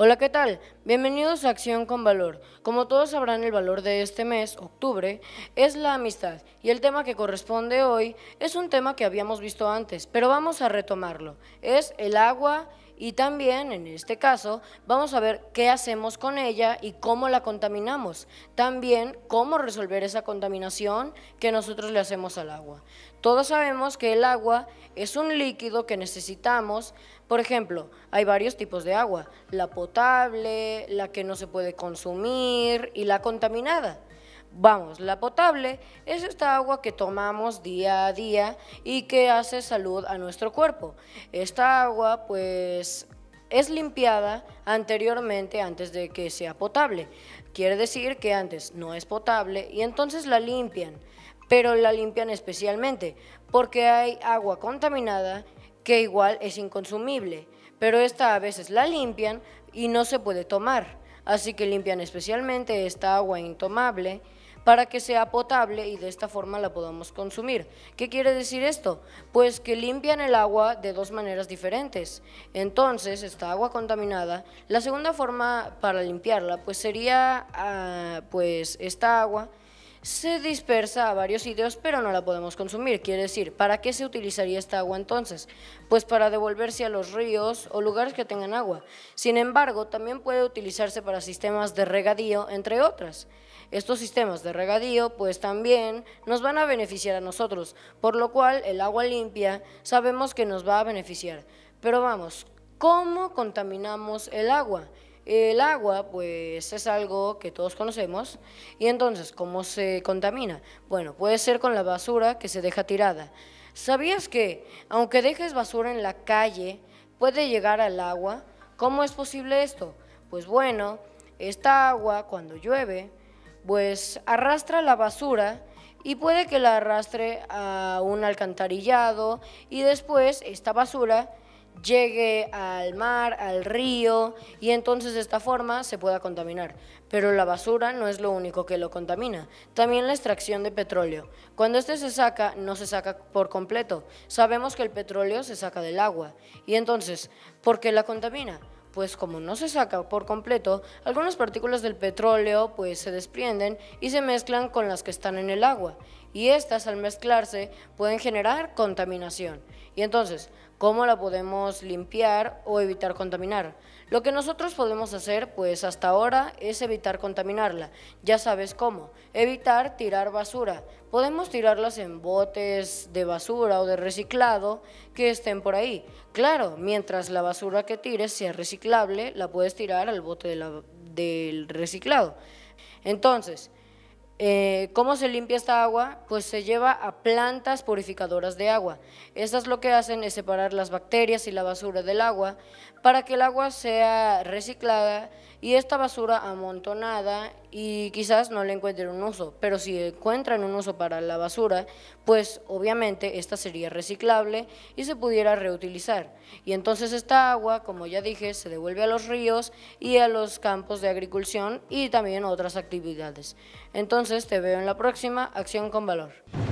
Hola, ¿qué tal? Bienvenidos a Acción con Valor. Como todos sabrán, el valor de este mes, octubre, es la amistad y el tema que corresponde hoy es un tema que habíamos visto antes, pero vamos a retomarlo. Es el agua y también, en este caso, vamos a ver qué hacemos con ella y cómo la contaminamos. También cómo resolver esa contaminación que nosotros le hacemos al agua. Todos sabemos que el agua es un líquido que necesitamos. Por ejemplo, hay varios tipos de agua, la potable, la que no se puede consumir y la contaminada. Vamos, la potable es esta agua que tomamos día a día y que hace salud a nuestro cuerpo. Esta agua pues es limpiada anteriormente antes de que sea potable. Quiere decir que antes no es potable y entonces la limpian, pero la limpian especialmente porque hay agua contaminada que igual es inconsumible, pero esta a veces la limpian y no se puede tomar. Así que limpian especialmente esta agua intomable para que sea potable y de esta forma la podamos consumir. ¿Qué quiere decir esto? Pues que limpian el agua de dos maneras diferentes. Entonces, esta agua contaminada, la segunda forma para limpiarla pues sería ah, pues esta agua se dispersa a varios sitios, pero no la podemos consumir. Quiere decir, ¿para qué se utilizaría esta agua entonces? Pues para devolverse a los ríos o lugares que tengan agua. Sin embargo, también puede utilizarse para sistemas de regadío, entre otras. Estos sistemas de regadío, pues también nos van a beneficiar a nosotros, por lo cual el agua limpia sabemos que nos va a beneficiar. Pero vamos, ¿cómo contaminamos el agua? El agua, pues es algo que todos conocemos. Y entonces, ¿cómo se contamina? Bueno, puede ser con la basura que se deja tirada. ¿Sabías que, aunque dejes basura en la calle, puede llegar al agua? ¿Cómo es posible esto? Pues bueno, esta agua, cuando llueve, pues arrastra la basura y puede que la arrastre a un alcantarillado y después esta basura llegue al mar, al río, y entonces de esta forma se pueda contaminar. Pero la basura no es lo único que lo contamina, también la extracción de petróleo. Cuando este se saca, no se saca por completo. Sabemos que el petróleo se saca del agua. Y entonces, ¿por qué la contamina? pues como no se saca por completo, algunas partículas del petróleo pues se desprenden y se mezclan con las que están en el agua y estas al mezclarse pueden generar contaminación. Y entonces, cómo la podemos limpiar o evitar contaminar. Lo que nosotros podemos hacer, pues hasta ahora, es evitar contaminarla. Ya sabes cómo. Evitar tirar basura. Podemos tirarlas en botes de basura o de reciclado que estén por ahí. Claro, mientras la basura que tires sea reciclable, la puedes tirar al bote del reciclado. Entonces, eh, ¿Cómo se limpia esta agua? Pues se lleva a plantas purificadoras de agua. Estas lo que hacen es separar las bacterias y la basura del agua para que el agua sea reciclada y esta basura amontonada y quizás no le encuentren un uso, pero si encuentran un uso para la basura, pues obviamente esta sería reciclable y se pudiera reutilizar. Y entonces esta agua, como ya dije, se devuelve a los ríos y a los campos de agricultura y también a otras actividades. Entonces, entonces te veo en la próxima Acción con Valor.